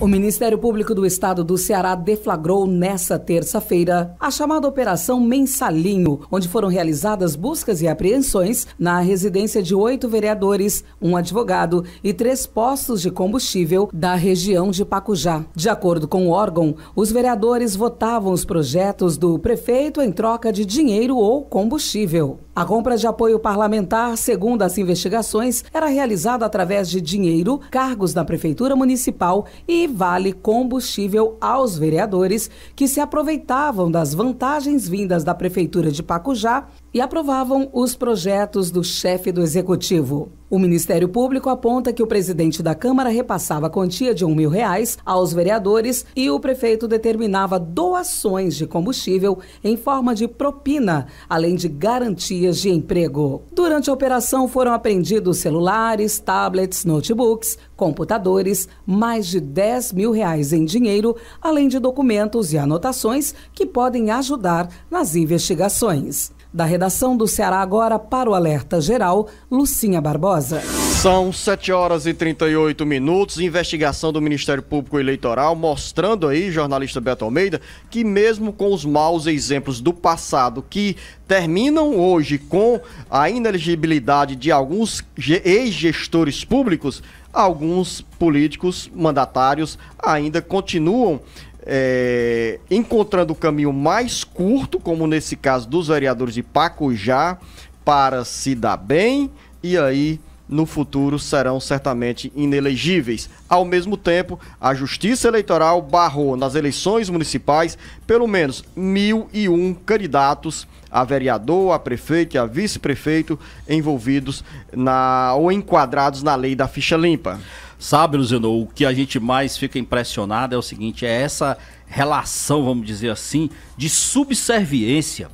O Ministério Público do Estado do Ceará deflagrou nesta terça-feira a chamada Operação Mensalinho, onde foram realizadas buscas e apreensões na residência de oito vereadores, um advogado e três postos de combustível da região de Pacujá. De acordo com o órgão, os vereadores votavam os projetos do prefeito em troca de dinheiro ou combustível. A compra de apoio parlamentar, segundo as investigações, era realizada através de dinheiro, cargos na Prefeitura Municipal e vale combustível aos vereadores que se aproveitavam das vantagens vindas da Prefeitura de Pacujá e aprovavam os projetos do chefe do executivo. O Ministério Público aponta que o presidente da Câmara repassava a quantia de um mil reais aos vereadores e o prefeito determinava doações de combustível em forma de propina, além de garantias de emprego. Durante a operação foram apreendidos celulares, tablets, notebooks, computadores, mais de 10 mil reais em dinheiro, além de documentos e anotações que podem ajudar nas investigações. Da redação do Ceará Agora para o Alerta Geral, Lucinha Barbosa. São 7 horas e 38 minutos. Investigação do Ministério Público Eleitoral mostrando aí, jornalista Beto Almeida, que mesmo com os maus exemplos do passado que terminam hoje com a ineligibilidade de alguns ex-gestores públicos, alguns políticos mandatários ainda continuam é, encontrando o caminho mais curto, como nesse caso dos vereadores de Pacujá, para se dar bem e aí no futuro serão certamente inelegíveis. Ao mesmo tempo, a Justiça Eleitoral barrou nas eleições municipais pelo menos mil e um candidatos a vereador, a prefeito e a vice-prefeito envolvidos na ou enquadrados na lei da ficha limpa. Sabe, Luziano, o que a gente mais fica impressionado é o seguinte: é essa relação, vamos dizer assim, de subserviência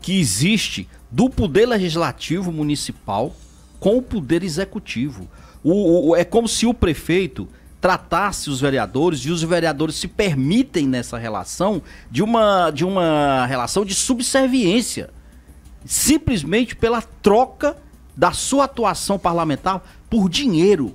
que existe do poder legislativo municipal com o poder executivo. O, o, é como se o prefeito tratasse os vereadores e os vereadores se permitem nessa relação de uma, de uma relação de subserviência, simplesmente pela troca da sua atuação parlamentar por dinheiro.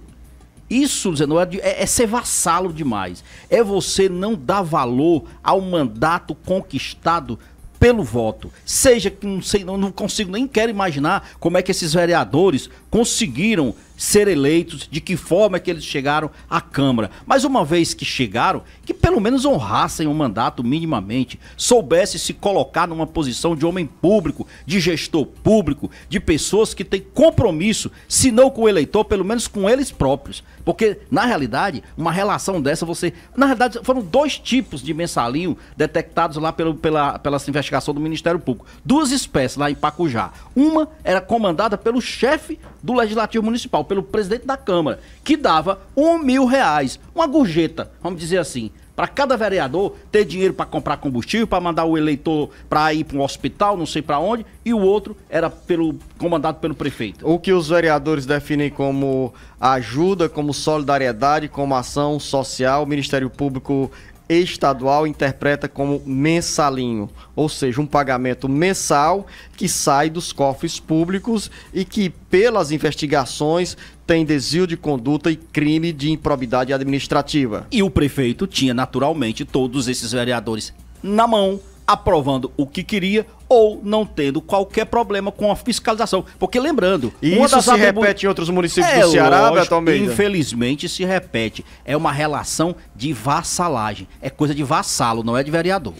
Isso, Zeno, é, é ser vassalo demais. É você não dar valor ao mandato conquistado pelo voto. Seja que não sei, não, não, consigo nem quero imaginar como é que esses vereadores conseguiram ser eleitos, de que forma é que eles chegaram à Câmara. Mas uma vez que chegaram, que pelo menos honrassem o mandato minimamente, soubessem se colocar numa posição de homem público, de gestor público, de pessoas que têm compromisso, se não com o eleitor, pelo menos com eles próprios. Porque, na realidade, uma relação dessa você. Na realidade, foram dois tipos de mensalinho detectados lá pelo, pela, pela investigação do Ministério Público. Duas espécies lá em Pacujá. Uma era comandada pelo chefe do Legislativo Municipal, pelo presidente da Câmara, que dava um mil reais, uma gorjeta, vamos dizer assim, para cada vereador ter dinheiro para comprar combustível, para mandar o eleitor para ir para um hospital, não sei para onde, e o outro era pelo comandado pelo prefeito. O que os vereadores definem como ajuda, como solidariedade, como ação social, o Ministério Público estadual interpreta como mensalinho, ou seja, um pagamento mensal que sai dos cofres públicos e que, pelas investigações, tem desvio de conduta e crime de improbidade administrativa. E o prefeito tinha naturalmente todos esses vereadores na mão aprovando o que queria ou não tendo qualquer problema com a fiscalização. Porque lembrando, e isso das se atribu... repete em outros municípios é, do Ceará, também. Infelizmente se repete. É uma relação de vassalagem. É coisa de vassalo, não é de vereador.